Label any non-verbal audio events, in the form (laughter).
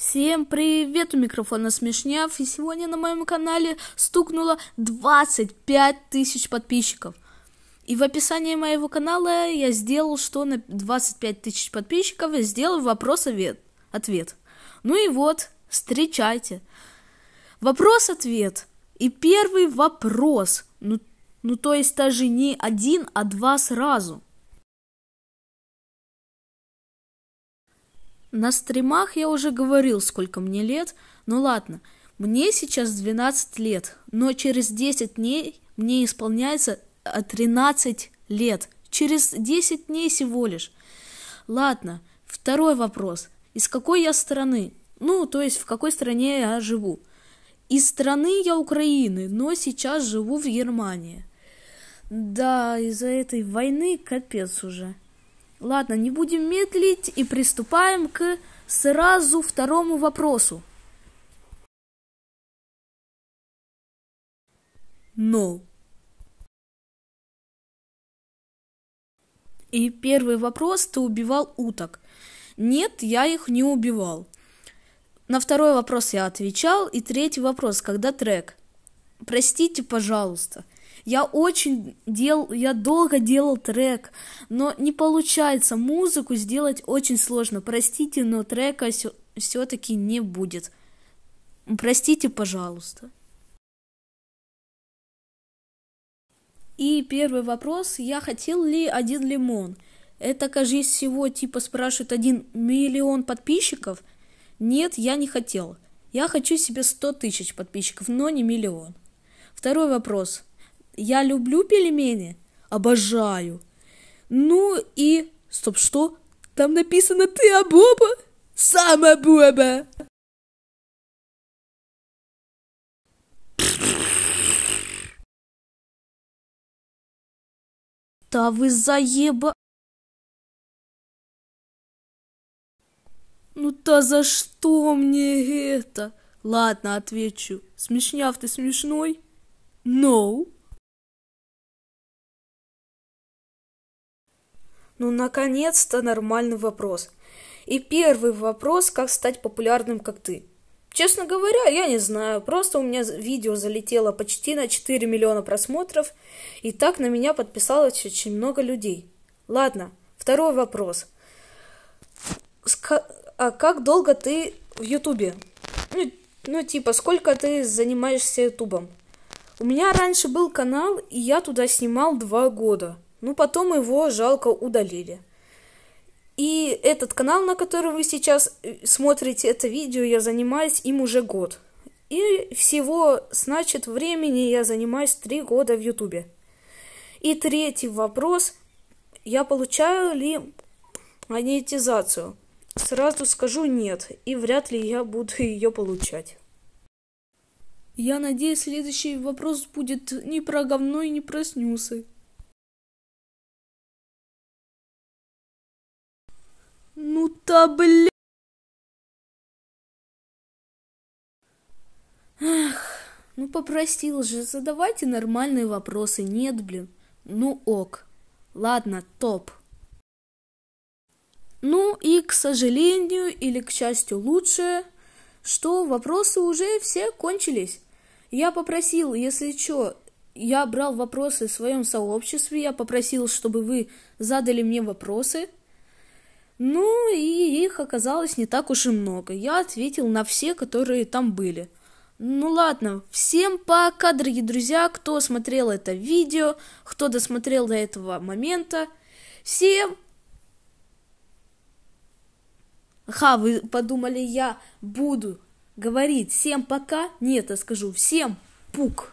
Всем привет, у микрофона Смешняв, и сегодня на моем канале стукнуло 25 тысяч подписчиков. И в описании моего канала я сделал, что на 25 тысяч подписчиков я сделал вопрос-ответ. Ну и вот, встречайте. Вопрос-ответ. И первый вопрос. Ну, ну то есть даже не один, а два сразу. На стримах я уже говорил, сколько мне лет. Ну ладно, мне сейчас 12 лет, но через 10 дней мне исполняется 13 э, лет. Через 10 дней всего лишь. Ладно, второй вопрос. Из какой я страны? Ну, то есть в какой стране я живу? Из страны я Украины, но сейчас живу в Германии. Да, из-за этой войны капец уже. Ладно, не будем медлить и приступаем к сразу второму вопросу. Но ну. И первый вопрос, ты убивал уток? Нет, я их не убивал. На второй вопрос я отвечал, и третий вопрос, когда трек? Простите, пожалуйста. Я очень дел, я долго делал трек, но не получается. Музыку сделать очень сложно. Простите, но трека все-таки не будет. Простите, пожалуйста. И первый вопрос. Я хотел ли один лимон? Это, кажется, всего типа спрашивают один миллион подписчиков. Нет, я не хотел. Я хочу себе 100 тысяч подписчиков, но не миллион. Второй вопрос. Я люблю пельмени? Обожаю. Ну и... Стоп, что? Там написано «Ты обоба, сама буба. Да вы заеба... Ну то за что мне это? Ладно, отвечу. Смешняв ты смешной? No. Ну, наконец-то нормальный вопрос. И первый вопрос, как стать популярным, как ты. Честно говоря, я не знаю, просто у меня видео залетело почти на 4 миллиона просмотров, и так на меня подписалось очень много людей. Ладно, второй вопрос. Ска а как долго ты в Ютубе? Ну, ну, типа, сколько ты занимаешься Ютубом? У меня раньше был канал, и я туда снимал два года. Ну, потом его жалко удалили. И этот канал, на который вы сейчас э, смотрите это видео, я занимаюсь им уже год. И всего, значит, времени я занимаюсь три года в Ютубе. И третий вопрос. Я получаю ли монетизацию? Сразу скажу нет, и вряд ли я буду (laughs) ее получать. Я надеюсь, следующий вопрос будет не про говно и не про снюсы. Да блин! Эх, ну попросил же, задавайте нормальные вопросы. Нет, блин. Ну ок. Ладно, топ. Ну и, к сожалению или к счастью лучше, что вопросы уже все кончились. Я попросил, если что, я брал вопросы в своем сообществе, я попросил, чтобы вы задали мне вопросы – ну и их оказалось не так уж и много. Я ответил на все, которые там были. Ну ладно, всем пока, дорогие друзья, кто смотрел это видео, кто досмотрел до этого момента. Всем... Ха, вы подумали, я буду говорить всем пока? Нет, я скажу всем пук.